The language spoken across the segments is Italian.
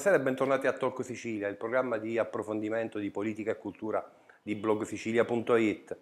Buonasera e bentornati a Talk Sicilia, il programma di approfondimento di politica e cultura di blogsicilia.it.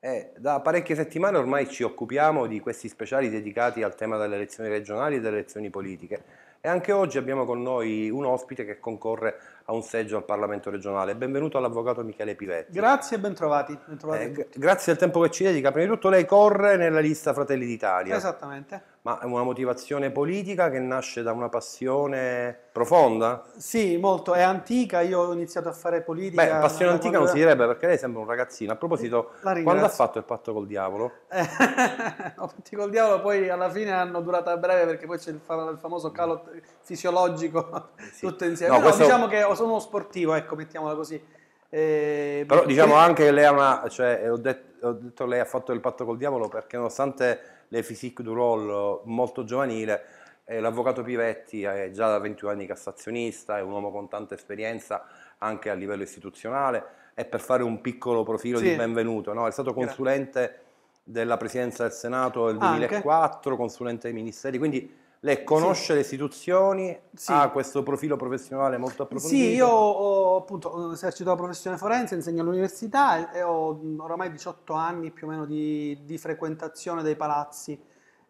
E eh, da parecchie settimane ormai ci occupiamo di questi speciali dedicati al tema delle elezioni regionali e delle elezioni politiche e anche oggi abbiamo con noi un ospite che concorre a un seggio al Parlamento regionale. Benvenuto all'avvocato Michele Pivetti. Grazie e bentrovati. bentrovati eh, grazie al tempo che ci dedica. Prima di tutto lei corre nella lista Fratelli d'Italia. Esattamente. Ma è una motivazione politica che nasce da una passione profonda? Sì, molto. È antica. Io ho iniziato a fare politica. Beh, passione antica quando... non si direbbe perché lei sembra un ragazzino. A proposito, eh, quando ha fatto il patto col diavolo? no, eh, patti col diavolo poi alla fine hanno durato a breve perché poi c'è il, famoso calo mm. fisiologico sì. tutto insieme. No, questo... diciamo che ho sono uno sportivo, ecco, mettiamola così. Eh, Però perché... diciamo anche che lei ha una, cioè, ho detto, ho detto lei ha fatto il patto col diavolo perché nonostante le physique du role molto giovanile, eh, l'avvocato Pivetti è già da 21 anni cassazionista, è un uomo con tanta esperienza anche a livello istituzionale e per fare un piccolo profilo sì. di benvenuto, no? è stato consulente della presidenza del Senato nel 2004, ah, anche. consulente dei ministeri, quindi lei conosce sì. le istituzioni, sì. ha questo profilo professionale molto approfondito. Sì, io ho, appunto esercito la professione forense, insegno all'università e ho oramai 18 anni più o meno di, di frequentazione dei palazzi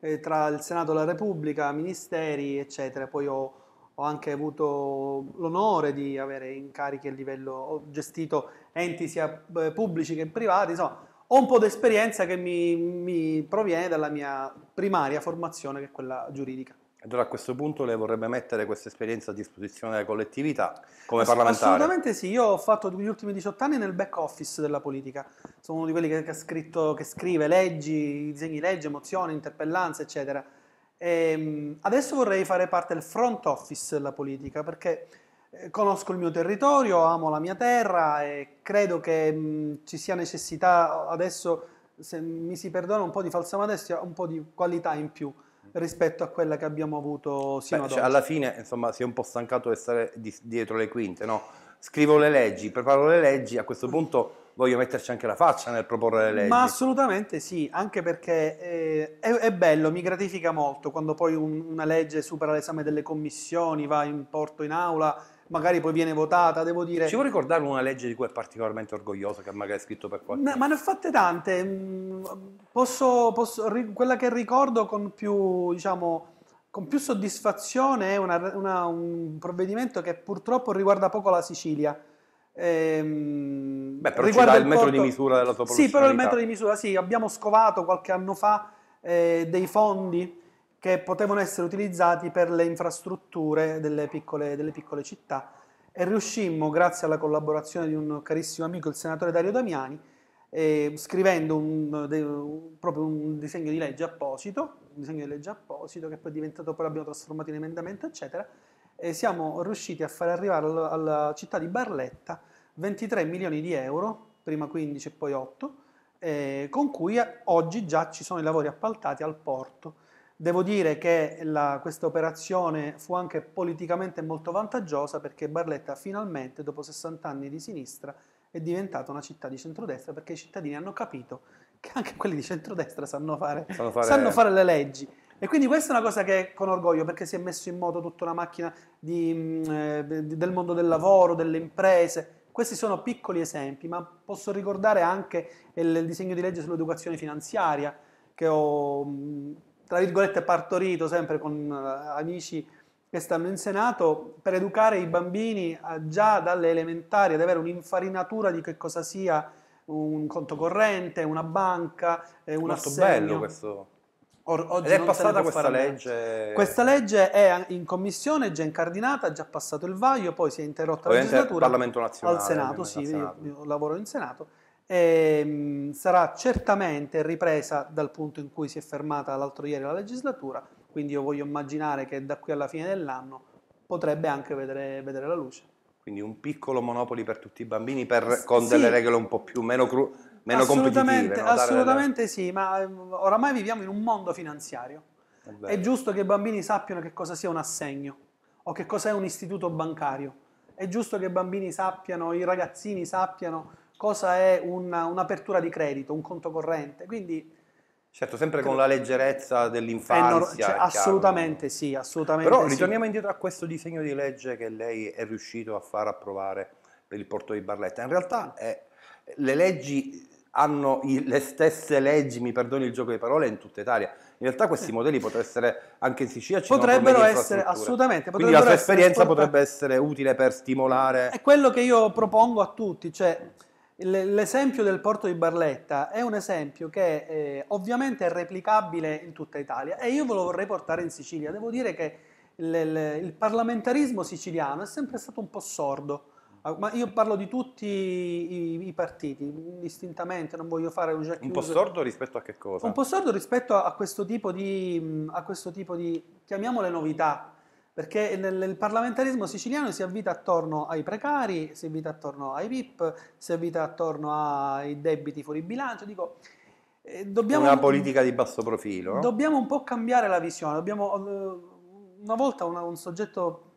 eh, tra il Senato della Repubblica, ministeri, eccetera. Poi ho, ho anche avuto l'onore di avere incarichi a livello, ho gestito enti sia pubblici che privati, insomma ho un po' di esperienza che mi, mi proviene dalla mia primaria formazione che è quella giuridica. Allora a questo punto lei vorrebbe mettere questa esperienza a disposizione della collettività come Ass- parlamentare? Assolutamente sì, io ho fatto gli ultimi 18 anni nel back office della politica, sono uno di quelli che, che, scritto, che scrive leggi, disegni legge, mozioni, interpellanze eccetera. E ehm, adesso vorrei fare parte del front office della politica perché eh, conosco il mio territorio, amo la mia terra e credo che mh, mm, ci sia necessità adesso, se mi si perdona un po' di falsa modestia, un po' di qualità in più rispetto a quella che abbiamo avuto sino Beh, cioè, Alla fine, insomma, si è un po' stancato di stare di, dietro le quinte, no? Scrivo le leggi, preparo le leggi, a questo punto voglio metterci anche la faccia nel proporre le leggi. Ma assolutamente sì, anche perché eh, è, è, bello, mi gratifica molto quando poi un, una legge supera l'esame delle commissioni, va in porto in aula magari poi viene votata, devo dire... Ci vuoi ricordare una legge di cui è particolarmente orgoglioso, che magari è scritto per qualche... ma ne ho fatte tante, mm, posso, posso, quella che ricordo con più, diciamo, con più soddisfazione è una, una, un provvedimento che purtroppo riguarda poco la Sicilia. Ehm, Beh, però riguarda il, il metro porto... di misura della tua professionalità. Sì, però il metro di misura, sì, abbiamo scovato qualche anno fa eh, dei fondi che potevano essere utilizzati per le infrastrutture delle piccole, delle piccole città e riuscimmo, grazie alla collaborazione di un carissimo amico, il senatore Dario Damiani, eh, scrivendo un, de, un, proprio un disegno di legge apposito, un disegno di legge apposito che poi è diventato, poi l'abbiamo trasformato in emendamento, eccetera, e siamo riusciti a far arrivare alla, alla città di Barletta 23 milioni di euro, prima 15 e poi 8, eh, con cui oggi già ci sono i lavori appaltati al porto Devo dire che questa operazione fu anche politicamente molto vantaggiosa perché Barletta finalmente, dopo 60 anni di sinistra, è diventata una città di centrodestra perché i cittadini hanno capito che anche quelli di centrodestra sanno fare, sanno fare... Sanno fare le leggi. E quindi questa è una cosa che con orgoglio, perché si è messo in moto tutta una macchina di, mm, eh, del mondo del lavoro, delle imprese. Questi sono piccoli esempi, ma posso ricordare anche il, il disegno di legge sull'educazione finanziaria che ho mm, tra virgolette, partorito sempre con eh, amici che stanno in Senato, per educare i bambini eh, già dalle elementari, ad avere un'infarinatura di che cosa sia un conto corrente, una banca, eh, un Molto assegno. bello questo. Or- oggi Ed è passata questa legge? Questa legge è in commissione, è già incardinata, ha già passato il vaglio, poi si è interrotta la legislatura. Al Parlamento nazionale. Al Senato, sì, Senato. Io, io lavoro in Senato ehm, sarà certamente ripresa dal punto in cui si è fermata l'altro ieri la legislatura, quindi io voglio immaginare che da qui alla fine dell'anno potrebbe anche vedere, vedere la luce. Quindi un piccolo monopoli per tutti i bambini per, con sì. delle regole un po' più meno, cru, meno assolutamente, no? Assolutamente dare... sì, ma ehm, oramai viviamo in un mondo finanziario. È, è giusto che i bambini sappiano che cosa sia un assegno o che cos'è un istituto bancario. È giusto che i bambini sappiano, i ragazzini sappiano cosa è un'apertura di credito, un conto corrente. Quindi, certo, sempre con la leggerezza dell'infanzia. Eh, cioè, assolutamente sì, assolutamente Però ritorniamo indietro a questo disegno di legge che lei è riuscito a far approvare per il porto di Barletta. In realtà è, eh, le leggi hanno le stesse leggi, mi perdoni il gioco di parole, in tutta Italia. In realtà questi eh. modelli potrebbero essere anche in Sicilia. Potrebbero essere, assolutamente. Potrebbero Quindi la sua esperienza potrebbe essere utile per stimolare... È quello che io propongo a tutti, cioè L'esempio del porto di Barletta è un esempio che eh, ovviamente è replicabile in tutta Italia e io ve lo vorrei portare in Sicilia. Devo dire che il parlamentarismo siciliano è sempre stato un po' sordo, ah, ma io parlo di tutti i, i partiti, distintamente, non voglio fare un giacchiuso. Un po' sordo rispetto a che cosa? Un po' sordo rispetto a questo tipo di, a questo tipo di chiamiamole novità, perché nel, nel, parlamentarismo siciliano si avvita attorno ai precari, si avvita attorno ai VIP, si avvita attorno ai debiti fuori bilancio, dico... Eh, dobbiamo, una politica di basso profilo. No? Dobbiamo un po' cambiare la visione. Dobbiamo, eh, una volta una, un soggetto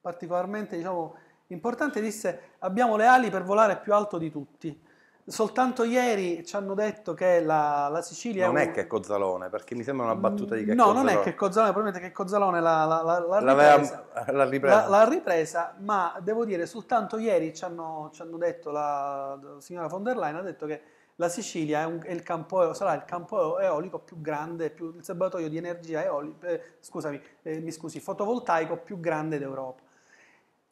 particolarmente diciamo, importante disse abbiamo le ali per volare più alto di tutti. Soltanto ieri ci hanno detto che la, la Sicilia... Non è, un... è che è Cozzalone, perché mi sembra una battuta di che No, non è che è Cozzalone, probabilmente che Cozzalone la, la, ripresa, ripresa. l'ha, ripresa, ma devo dire soltanto ieri ci hanno, ci hanno, detto, la, signora von der Leyen ha detto che la Sicilia è un, è il campo, sarà il campo eolico più grande, più, il serbatoio di energia eolica, eh, scusami, eh, mi scusi, fotovoltaico più grande d'Europa.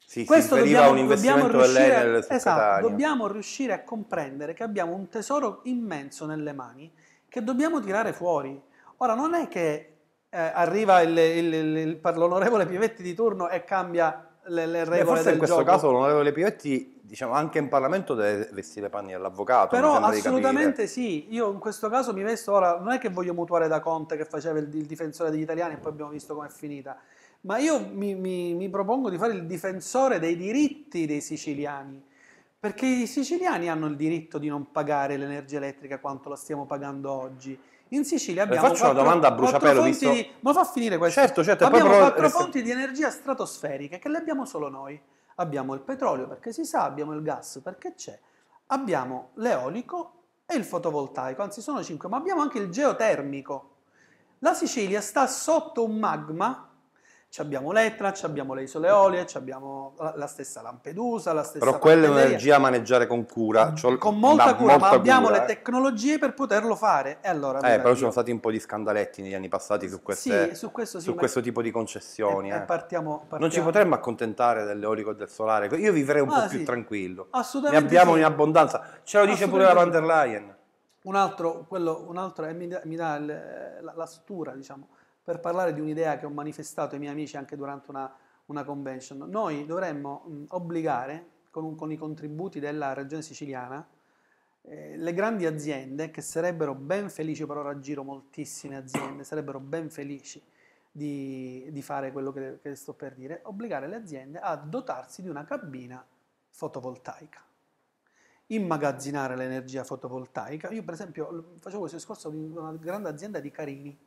Sì, Questo dobbiamo, un dobbiamo riuscire, esatto, dobbiamo riuscire a comprendere che abbiamo un tesoro immenso nelle mani che dobbiamo tirare fuori. Ora, non è che eh, arriva il, il, il, l'onorevole Pivetti di turno e cambia le, le regole Beh, forse in questo gioco. caso l'onorevole Pivetti diciamo, anche in Parlamento deve vestire i panni dell'avvocato però assolutamente sì io in questo caso mi vesto ora non è che voglio mutuare da Conte che faceva il, il difensore degli italiani e poi abbiamo visto com'è finita ma io mi, mi, mi propongo di fare il difensore dei diritti dei siciliani, perché i siciliani hanno il diritto di non pagare l'energia elettrica quanto la stiamo pagando oggi. In Sicilia eh, abbiamo faccio quattro, una domanda a bruciapelo, visto... Di, ma fa finire questo. Certo, certo. Abbiamo però... quattro fonti di energia stratosferiche che le abbiamo solo noi. Abbiamo il petrolio perché si sa, abbiamo il gas perché c'è, abbiamo l'eolico e il fotovoltaico, anzi sono cinque, ma abbiamo anche il geotermico. La Sicilia sta sotto un magma abbiamo l'Etna, abbiamo le isole Olie, abbiamo la, stessa Lampedusa, la stessa Però quella è un'energia a maneggiare con cura. Cioè con molta cura, molta ma abbiamo cura, le eh. tecnologie per poterlo fare. E allora, eh, però ci sono stati un po' di scandaletti negli anni passati su, queste, sì, su, questo, sì, su questo, tipo di concessioni. E, eh. partiamo, partiamo. Non ci potremmo accontentare dell'eolico e del solare. Io vivrei un ah, po' sì. più tranquillo. Assolutamente. Ne abbiamo in abbondanza. Ce lo dice pure la van der Leyen. Un altro, quello, un altro eh, mi dà, mi dà la, la, la sutura, diciamo per parlare di un'idea che ho manifestato ai miei amici anche durante una, una convention. Noi dovremmo mh, mm, obbligare, con, un, con, i contributi della regione siciliana, eh, le grandi aziende, che sarebbero ben felici, però raggiro moltissime aziende, sarebbero ben felici di, di fare quello che, che sto per dire, obbligare le aziende a dotarsi di una cabina fotovoltaica immagazzinare l'energia fotovoltaica. Io per esempio facevo questo discorso di una grande azienda di Carini,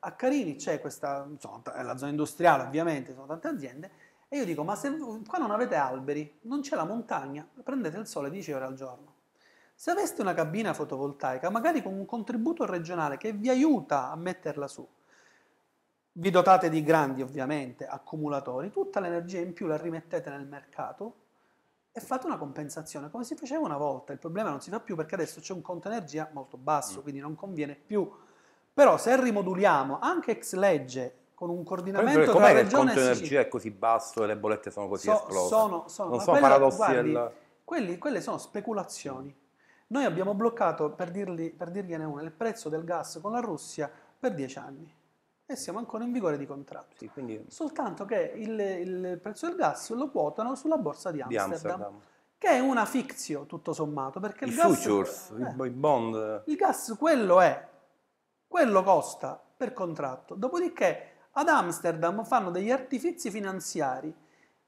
a Carini c'è questa, insomma, è la zona industriale ovviamente, sono tante aziende, e io dico, ma se qua non avete alberi, non c'è la montagna, prendete il sole 10 ore al giorno. Se aveste una cabina fotovoltaica, magari con un contributo regionale che vi aiuta a metterla su, vi dotate di grandi ovviamente accumulatori, tutta l'energia in più la rimettete nel mercato e fate una compensazione, come si faceva una volta, il problema non si fa più perché adesso c'è un conto energia molto basso, mm. quindi non conviene più però se rimoduliamo anche ex legge con un coordinamento Com'è che il conto energia è così basso e le bollette sono così so, esplose? Sono, sono, non sono paradossi guardi, del... quelli, quelle sono speculazioni. Noi abbiamo bloccato, per, dirgli, per dirgliene una, il prezzo del gas con la Russia per dieci anni e siamo ancora in vigore di contratti. Sì, quindi... Soltanto che il, il, prezzo del gas lo quotano sulla borsa di Amsterdam, di Amsterdam. che è una fixio tutto sommato, perché I il futures, gas... Eh, i bond... Il gas quello è, quello costa per contratto. Dopodiché ad Amsterdam fanno degli artifici finanziari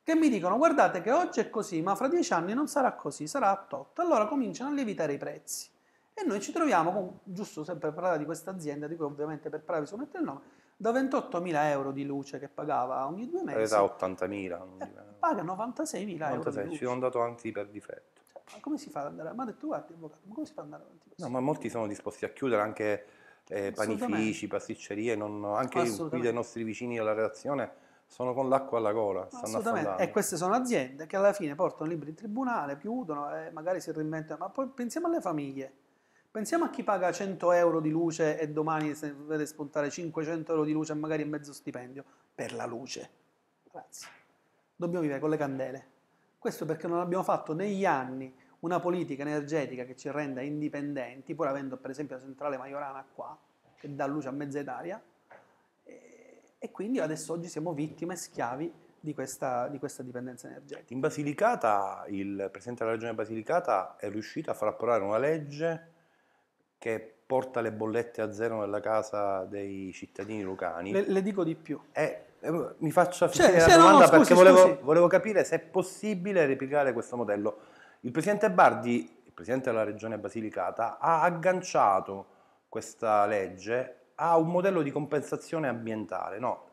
che mi dicono guardate che oggi è così, ma fra dieci anni non sarà così, sarà a tot. Allora cominciano a lievitare i prezzi. E noi ci troviamo, con, giusto sempre parlare di questa azienda, di cui ovviamente per Pravi mette il nome, da 28.000 euro di luce che pagava ogni due mesi. Da 80.000. Eh, paga 96.000 euro. Ci sono andato anzi per difetto. Cioè, ma come si fa ad andare? Ma ha detto guardi avvocato, ma come si fa ad andare avanti? No, ma molti sono disposti a chiudere anche eh, panifici, pasticcerie, non, anche qui dei nostri vicini alla redazione sono con l'acqua alla gola. Assolutamente, e queste sono aziende che alla fine portano libri in tribunale, chiudono e magari si reinventano, ma poi pensiamo alle famiglie. Pensiamo a chi paga 100 euro di luce e domani se vede spuntare 500 euro di luce e magari mezzo stipendio per la luce. Grazie. Dobbiamo vivere con le candele. Questo perché non abbiamo fatto negli anni una politica energetica che ci renda indipendenti, pur avendo per esempio la centrale Majorana qua, che dà luce a mezza Italia, e, e quindi adesso oggi siamo vittime, e schiavi di questa, di questa, dipendenza energetica. In Basilicata, il Presidente della Regione Basilicata è riuscito a far approvare una legge che porta le bollette a zero nella casa dei cittadini lucani. Le, le dico di più. E, eh, e eh, mi faccia finire cioè, la domanda cioè, no, no, scusi, perché volevo, volevo capire se è possibile replicare questo modello. Il presidente Bardi, il presidente della regione Basilicata, ha agganciato questa legge a un modello di compensazione ambientale, no?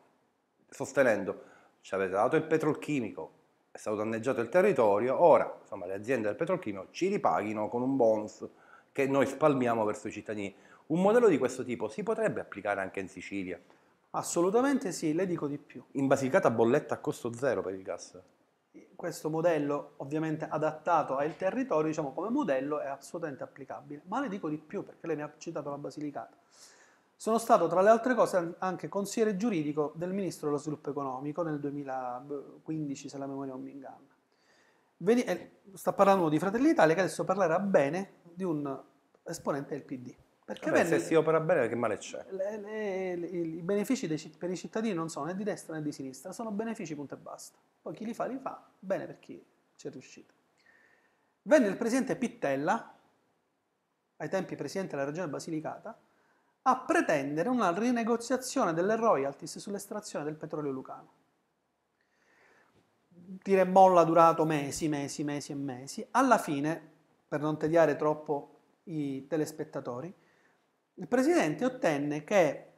sostenendo ci avete dato il petrolchimico, è stato danneggiato il territorio, ora insomma, le aziende del petrolchimico ci ripaghino con un bonus che noi spalmiamo verso i cittadini. Un modello di questo tipo si potrebbe applicare anche in Sicilia? Assolutamente sì, le dico di più. In Basilicata bolletta a costo zero per il gas? questo modello ovviamente adattato al territorio, diciamo come modello è assolutamente applicabile. Ma le dico di più perché lei mi ha citato la Basilicata. Sono stato tra le altre cose anche consigliere giuridico del Ministro dello Sviluppo Economico nel 2015, se la memoria non mi inganna. Eh, sta parlando di Fratelli Italia che adesso parlerà bene di un esponente del PD. Perché Vabbè, se si opera bene, che male c'è? Le, le, le, I benefici dei, per i cittadini non sono né di destra né di sinistra, sono benefici punto e basta. Poi chi li fa, li fa, bene per chi ci è riuscito. Venne il presidente Pittella, ai tempi presidente della regione Basilicata, a pretendere una rinegoziazione delle royalties sull'estrazione del petrolio lucano. Tira e molla durato mesi, mesi, mesi e mesi. Alla fine, per non tediare troppo i telespettatori, il presidente ottenne che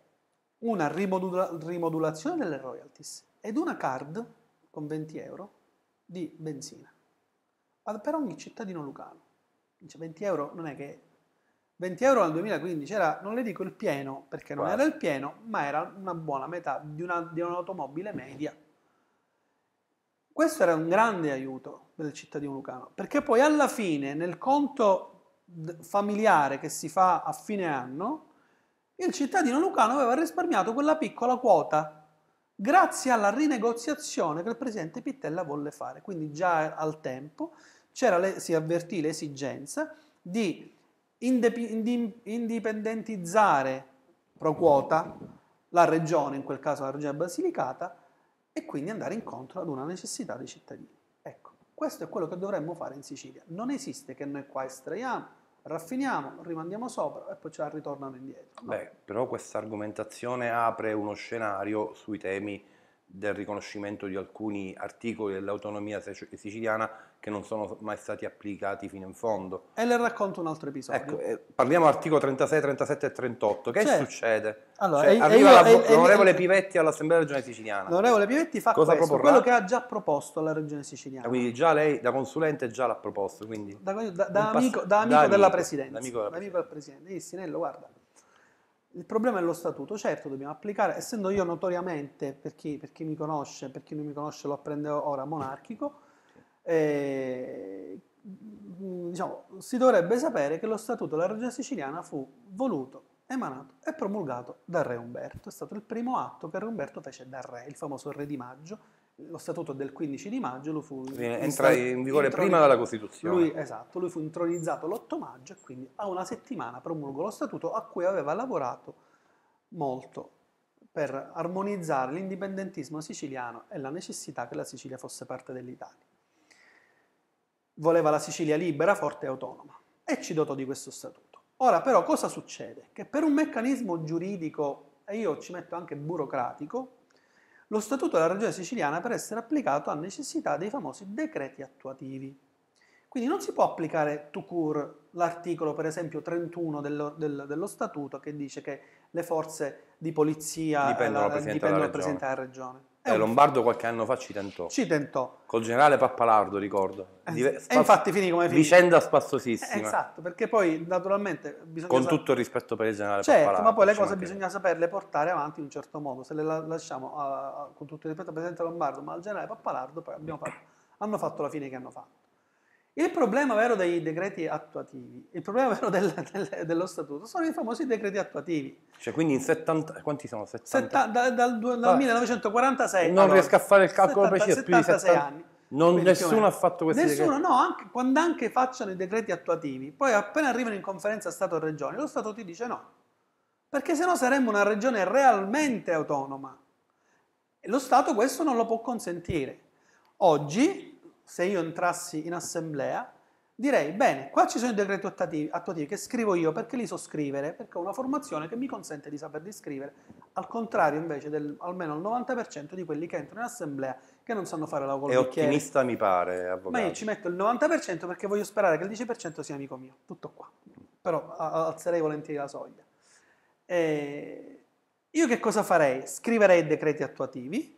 una rimodula rimodulazione delle royalties ed una card con 20 euro di benzina per ogni cittadino lucano. 20 euro non è che 20 euro nel 2015 era, non le dico il pieno perché non Guarda. era il pieno, ma era una buona metà di, un'automobile media. Questo era un grande aiuto del cittadino lucano, perché poi alla fine nel conto familiare che si fa a fine anno, il cittadino lucano aveva risparmiato quella piccola quota grazie alla rinegoziazione che il presidente Pittella volle fare. Quindi già al tempo le, si avvertì l'esigenza di indipendentizzare pro quota la regione, in quel caso la regione basilicata, e quindi andare incontro ad una necessità dei cittadini. Questo è quello che dovremmo fare in Sicilia. Non esiste che noi qua estraiamo, raffiniamo, rimandiamo sopra e poi ce la ritornano indietro. No? Beh, però questa argomentazione apre uno scenario sui temi del riconoscimento di alcuni articoli dell'autonomia siciliana che non sono mai stati applicati fino in fondo. E le racconto un altro episodio. Ecco, eh, parliamo articolo 36, 37 e 38. Che cioè, succede? Allora, cioè, e, arriva l'onorevole Pivetti all'Assemblea regione siciliana. L'onorevole Pivetti fa Cosa questo, quello che ha già proposto alla regione siciliana. Quindi già lei da consulente già l'ha proposto. da, da, da, amico, da amico, amico, della presidenza. Da amico della presidenza. Da amico del presidente. Sinello, guarda il problema è lo statuto, certo dobbiamo applicare, essendo io notoriamente, per chi, per chi mi conosce, per chi non mi conosce lo apprende ora, monarchico, eh, diciamo, si dovrebbe sapere che lo statuto della regione siciliana fu voluto, emanato e promulgato dal re Umberto, è stato il primo atto che re Umberto fece da re, il famoso re di maggio, lo statuto del 15 di maggio, lui fu entra in vigore prima della Costituzione. Lui, esatto, lui fu intronizzato l'8 maggio e quindi a una settimana promulgò lo statuto a cui aveva lavorato molto per armonizzare l'indipendentismo siciliano e la necessità che la Sicilia fosse parte dell'Italia. Voleva la Sicilia libera, forte e autonoma e ci dotò di questo statuto. Ora però cosa succede? Che per un meccanismo giuridico, e io ci metto anche burocratico, lo Statuto della Regione Siciliana per essere applicato a necessità dei famosi decreti attuativi. Quindi non si può applicare to cure l'articolo, per esempio, 31 dello, dello, dello, Statuto che dice che le forze di polizia dipendono, dal eh, Presidente della Regione. Eh, Lombardo qualche anno fa ci tentò. Ci tentò. Col generale Pappalardo, ricordo. Eh, Dive- e eh, infatti finì come finì. Vicenda spassosissima. Eh, esatto, perché poi naturalmente bisogna... Con tutto il rispetto per il generale certo, Pappalardo. ma poi le cose bisogna saperle portare avanti in un certo modo. Se le lasciamo a, a, con tutto il rispetto al Presidente Lombardo, ma al generale Pappalardo poi fatto, hanno fatto la fine che hanno fatto. Il problema vero dei decreti attuativi, il problema vero del, del, dello statuto sono i famosi decreti attuativi. Cioè, quindi in 70, quanti sono? 70? Setta, da, dal, dal 1946. Non allora, riesco a fare il calcolo 70, preciso, 76 70, anni. Non, nessuno ha fatto questi nessuno, decreti. no, anche, quando anche facciano i decreti attuativi, poi appena arrivano in conferenza stato regione lo Stato ti dice no, perché sennò saremmo una regione realmente autonoma. E lo Stato questo non lo può consentire. Oggi se io entrassi in assemblea, direi, bene, qua ci sono i decreti attuativi, attuativi che scrivo io, perché li so scrivere? Perché ho una formazione che mi consente di saperli scrivere, al contrario invece del almeno il 90% di quelli che entrano in assemblea che non sanno fare la volontà. È bicchiere. ottimista mi pare, avvocato. Ma io ci metto il 90% perché voglio sperare che il 10% sia amico mio, tutto qua. Però alzerei volentieri la soglia. E io che cosa farei? Scriverei i decreti attuativi,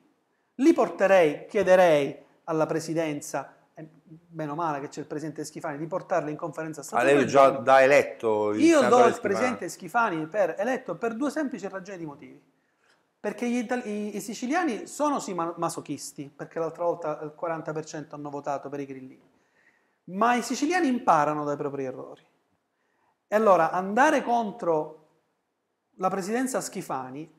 li porterei, chiederei alla presidenza, meno male che c'è il presidente Schifani, di portarla in conferenza ah, stampa. A lei già da eletto il Io do il presidente Schifani per eletto per due semplici ragioni di motivi. Perché gli itali- i siciliani sono sì masochisti, perché l'altra volta il 40% hanno votato per i grillini, ma i siciliani imparano dai propri errori. E allora andare contro la presidenza Schifani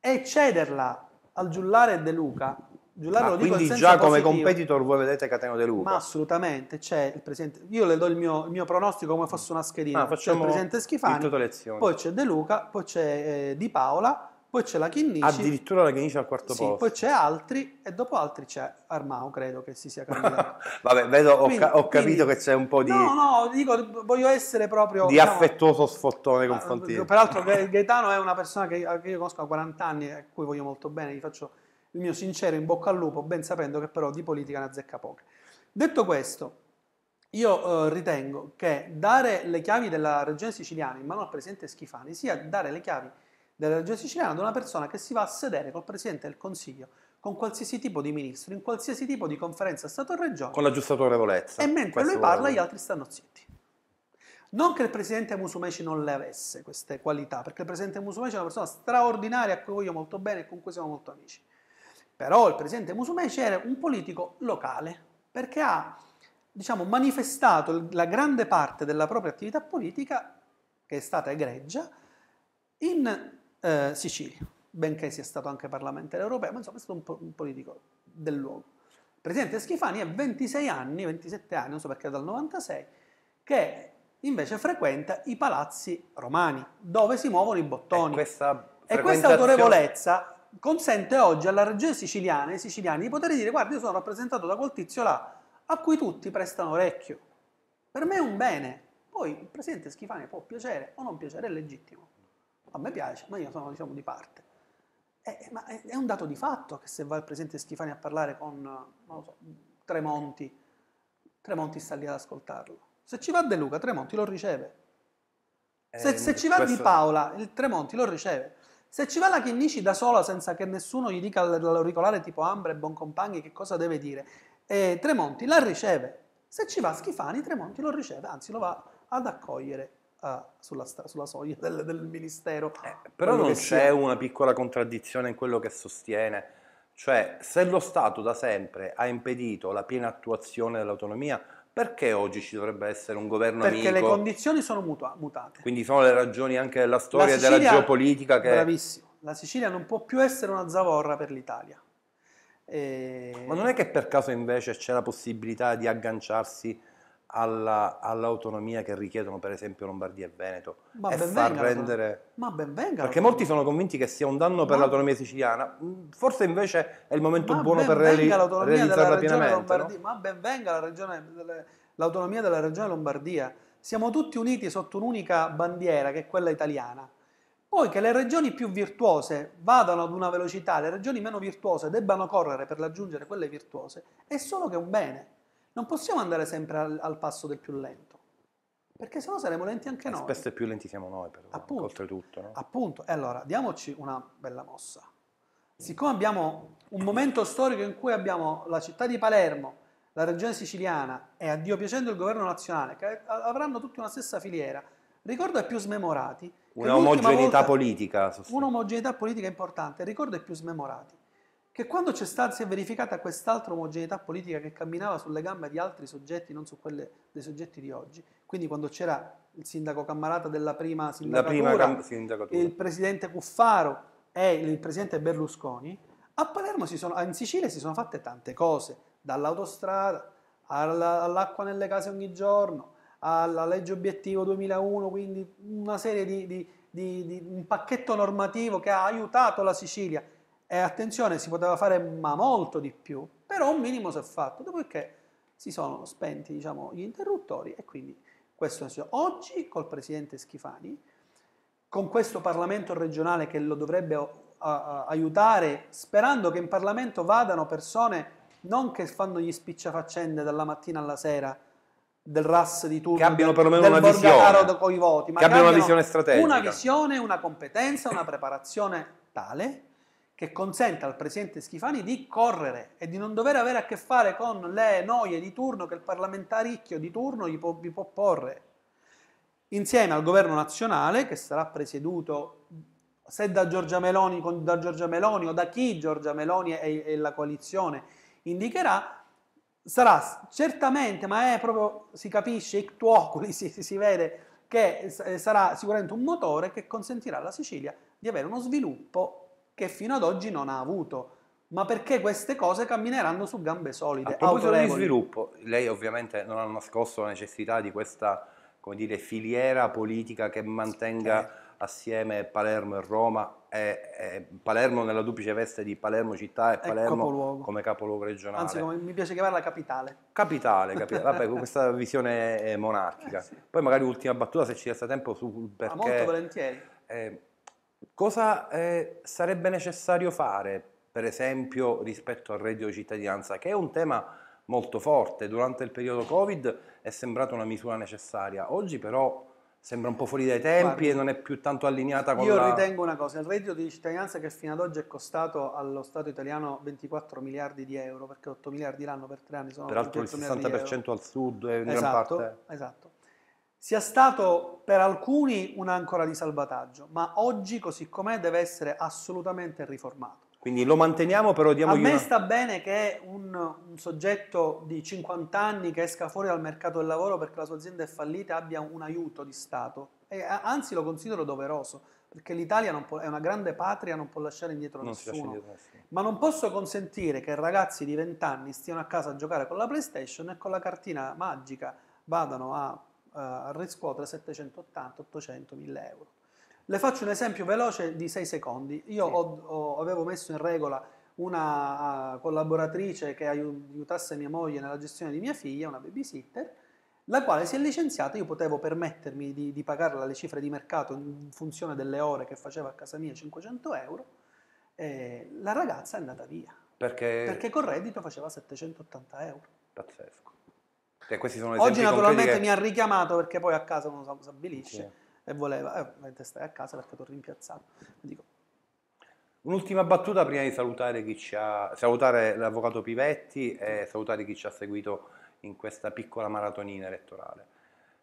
e cederla al giullare De Luca Giuliano lo dico quindi già come competitor voi vedete Cateno De Luca. Ma assolutamente, c'è il presidente, io le do il mio, il mio pronostico come fosse una schedina, ah, facciamo c'è il presidente Schifani, poi c'è De Luca, poi c'è eh, Di Paola, poi c'è la Chinnici. Addirittura la Chinnici al quarto sì, posto. Poi c'è altri e dopo altri c'è Armao, credo che si sia cambiato. Vabbè, vedo, ho, quindi, ca- ho capito quindi, che c'è un po' di... No, no, dico, voglio essere proprio... Di diciamo, affettuoso sfottone ah, confrontino. Peraltro Gaetano è una persona che, che io conosco a 40 anni, e a cui voglio molto bene, gli faccio il mio sincero in bocca al lupo, ben sapendo che però di politica ne azzecca poca. Detto questo, io eh, ritengo che dare le chiavi della regione siciliana in mano al presidente Schifani sia dare le chiavi della regione siciliana ad una persona che si va a sedere col presidente del Consiglio con qualsiasi tipo di ministro, in qualsiasi tipo di conferenza Stato-Regione. Con la giusta autorevolezza. E mentre lui parla gli altri stanno zitti. Non che il presidente Musumeci non le avesse queste qualità, perché il presidente Musumeci è una persona straordinaria a cui voglio molto bene e con cui siamo molto amici. Però il presidente Musumeci era un politico locale, perché ha diciamo, manifestato la grande parte della propria attività politica, che è stata egregia, in eh, Sicilia, benché sia stato anche parlamentare europeo, ma insomma è stato un, po un politico del luogo. Il presidente Schifani ha 26 anni, 27 anni, non so perché dal 96, che invece frequenta i palazzi romani, dove si muovono i bottoni. E questa, e questa autorevolezza consente oggi alla regione siciliana e ai siciliani di poter dire guarda io sono rappresentato da quel tizio là a cui tutti prestano orecchio. Per me è un bene. Poi il presidente Schifani può piacere o non piacere, è legittimo. A me piace, ma io sono diciamo di parte. Eh, eh, è, ma è, un dato di fatto che se va il presidente Schifani a parlare con so, Tremonti, Tremonti sta lì ad ascoltarlo. Se ci va De Luca, Tremonti lo riceve. Se, eh, se ci va questo... Di Paola, il Tremonti lo riceve. Se ci va la Chinnici da sola senza che nessuno gli dica dall'auricolare tipo Ambra e Boncompagni che cosa deve dire, e Tremonti la riceve. Se ci va Schifani, Tremonti lo riceve, anzi lo va ad accogliere eh, sulla, sulla, soglia del, del ministero. Eh, però non c'è una piccola contraddizione in quello che sostiene. Cioè, se lo Stato da sempre ha impedito la piena attuazione dell'autonomia, perché oggi ci dovrebbe essere un governo Perché amico? Perché le condizioni sono mutua- mutate. Quindi sono le ragioni anche della storia e della geopolitica che... Bravissimo. La Sicilia non può più essere una zavorra per l'Italia. E... Ma non è che per caso invece c'è la possibilità di agganciarsi alla, all'autonomia che richiedono per esempio Lombardia e Veneto ma e far rendere... Ma ben venga. Perché molti sono convinti che sia un danno per ma... l'autonomia siciliana, mm, forse invece è il momento ma buono per reali... realizzarla pienamente. No? Ma ben venga la regione, l'autonomia della regione Lombardia. Siamo tutti uniti sotto un'unica bandiera che è quella italiana. Poi che le regioni più virtuose vadano ad una velocità, le regioni meno virtuose debbano correre per raggiungere quelle virtuose, è solo che è un bene. Non possiamo andare sempre al, al passo del più lento, perché sennò saremo lenti anche eh, noi. Spesso più lenti siamo noi, però, appunto, oltretutto. No? Appunto, e allora diamoci una bella mossa. Mm. Siccome abbiamo un momento storico in cui abbiamo la città di Palermo, la regione siciliana e a Dio piacendo il governo nazionale, che avranno tutti una stessa filiera, ricordo ai più smemorati. Una omogeneità politica. Un'omogeneità politica importante, ricordo ai più smemorati che quando c'è stata, si è verificata quest'altra omogeneità politica che camminava sulle gambe di altri soggetti, non su quelle dei soggetti di oggi, quindi quando c'era il sindaco Cammarata della prima sindacatura, prima sindacatura. il presidente Cuffaro e il presidente Berlusconi, a Palermo, sono, in Sicilia, si sono fatte tante cose, dall'autostrada all'acqua nelle case ogni giorno, alla legge obiettivo 2001, quindi una serie di, di, di, di un pacchetto normativo che ha aiutato la Sicilia e attenzione, si poteva fare ma molto di più, però un minimo si è fatto, dopodiché si sono spenti diciamo, gli interruttori e quindi questo è Oggi col presidente Schifani, con questo Parlamento regionale che lo dovrebbe uh, uh, aiutare, sperando che in Parlamento vadano persone non che fanno gli spicciafaccende dalla mattina alla sera del RAS di turno, che abbiano perlomeno del una visione, con i voti, ma che abbiano una visione strategica, una visione, una competenza, una preparazione tale che consenta al presidente Schifani di correre e di non dover avere a che fare con le noie di turno che il parlamentaricchio di turno gli può, gli può porre. Insieme al governo nazionale, che sarà presieduto se da Giorgia Meloni, da Giorgia Meloni o da chi Giorgia Meloni e, e la coalizione indicherà, sarà certamente, ma è proprio, si capisce, ictu si, si vede, che sarà sicuramente un motore che consentirà alla Sicilia di avere uno sviluppo che fino ad oggi non ha avuto. Ma perché queste cose cammineranno su gambe solide? A proposito autorevoli. di sviluppo, lei ovviamente non ha nascosto la necessità di questa dire, filiera politica che mantenga eh. assieme Palermo e Roma, e, e Palermo nella duplice veste di Palermo città e Palermo capoluogo. come capoluogo regionale. Anzi, come mi piace chiamarla capitale. Capitale, capitale. vabbè, con questa visione monarchica. Eh, sì. Poi magari ultima battuta se ci resta tempo sul perché... Ah, molto volentieri. Eh, Cosa eh, sarebbe necessario fare, per esempio, rispetto al reddito di cittadinanza, che è un tema molto forte. Durante il periodo Covid è sembrata una misura necessaria, oggi però sembra un po' fuori dai tempi Guardi, e non è più tanto allineata con io la... Io ritengo una cosa, il reddito di cittadinanza che fino ad oggi è costato allo Stato italiano 24 miliardi di euro, perché 8 miliardi l'anno per tre anni sono... Peraltro il 60% al sud è eh, in esatto, gran parte... Esatto, sia stato per alcuni un'ancora di salvataggio, ma oggi così com'è deve essere assolutamente riformato. Quindi lo manteniamo, però diamo... A me una... sta bene che un, un, soggetto di 50 anni che esca fuori dal mercato del lavoro perché la sua azienda è fallita abbia un aiuto di Stato, e, anzi lo considero doveroso, perché l'Italia può, è una grande patria, non può lasciare indietro non nessuno. Indietro nessuno. Ma non posso consentire che ragazzi di 20 anni stiano a casa a giocare con la PlayStation e con la cartina magica vadano a eh, riscuotere 780, 800, 1000 euro. Le faccio un esempio veloce di 6 secondi. Io sì. ho, ho, avevo messo in regola una eh, collaboratrice che aiutasse mia moglie nella gestione di mia figlia, una babysitter, la quale si è licenziata, io potevo permettermi di, di pagarla le cifre di mercato in funzione delle ore che faceva a casa mia, 500 euro, la ragazza è andata via. Perché... Perché col reddito faceva 780 euro. Pazzesco. Cioè, questi sono Oggi naturalmente che... mi ha richiamato perché poi a casa uno si stabilisce sì. e voleva, eh, stai a casa perché ti ho rimpiazzato. Dico, Un'ultima battuta prima di salutare, ha, salutare l'avvocato Pivetti e salutare chi ci ha seguito in questa piccola maratonina elettorale.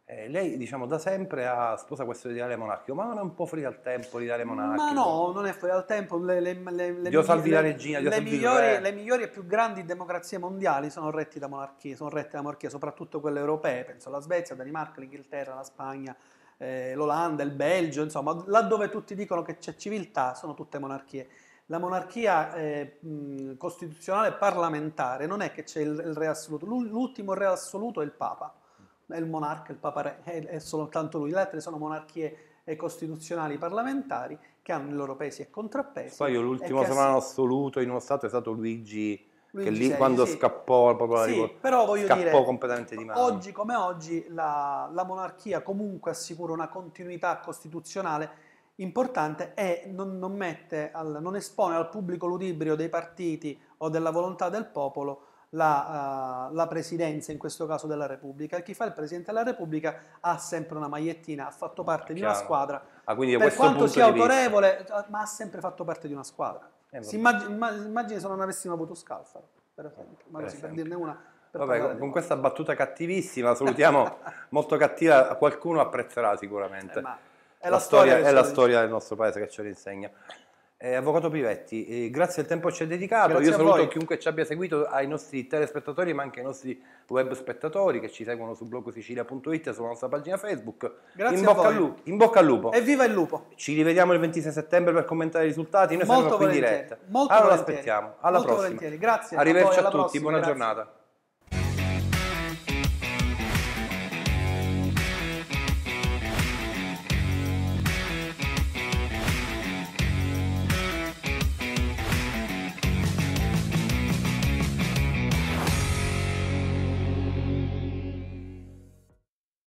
Eh, lei, diciamo, da sempre ha sposa questo ideale monarchico, ma non è un po' fuori dal tempo l'ideale monarchico? Ma no, non è fuori dal tempo. Le, le, le, le Dio salvi la regina, Dio le salvi migliori, Le migliori e più grandi democrazie mondiali sono rette da monarchie, sono rette da monarchie, soprattutto quelle europee, penso alla Svezia, Danimarca, l'Inghilterra, la Spagna, eh, l'Olanda, il Belgio, insomma, laddove tutti dicono che c'è civiltà sono tutte monarchie. La monarchia eh, costituzionale parlamentare non è che c'è il, il re assoluto, l'ultimo re assoluto è il Papa è il monarca, il papa re, è, è soltanto lui, le altre sono monarchie eh, costituzionali parlamentari che hanno i loro pesi e contrappesi. Poi l'ultimo sovrano assoluto in uno Stato è stato Luigi, Luigi che lì sei, quando sì. scappò proprio sì, ricor- però voglio scappò dire, completamente di mano. Oggi come oggi la, la monarchia comunque assicura una continuità costituzionale importante e non, non, al, non espone al pubblico ludibrio dei partiti o della volontà del popolo la, uh, la, presidenza, in questo caso della Repubblica. Chi fa il Presidente della Repubblica ha sempre una magliettina, ha fatto ah, parte ah, di una squadra. Ah, per quanto sia autorevole, ma ha sempre fatto parte di una squadra. Eh, immagini se non avessimo avuto Scalfaro, per esempio, eh, ma per, così, per dirne una. Vabbè, con, questa battuta cattivissima, salutiamo, molto cattiva, qualcuno apprezzerà sicuramente. Eh, ma è la, la storia, storia, è la storia del nostro paese che ce l'insegna. insegna. Eh, Avvocato Pivetti, eh, grazie del tempo che ci ha dedicato. Grazie Io saluto chiunque ci abbia seguito, ai nostri telespettatori, ma anche ai nostri web spettatori che ci seguono su blogosicilia.it, sulla nostra pagina Facebook. Grazie in bocca, lupo, in bocca al lupo. Evviva il lupo! Ci rivediamo il 26 settembre per commentare i risultati. Noi molto saremo qui in diretta. Molto allora aspettiamo. Alla molto prossima. Volentieri. Grazie. Arrivederci a, a tutti. Prossima. Buona grazie. giornata.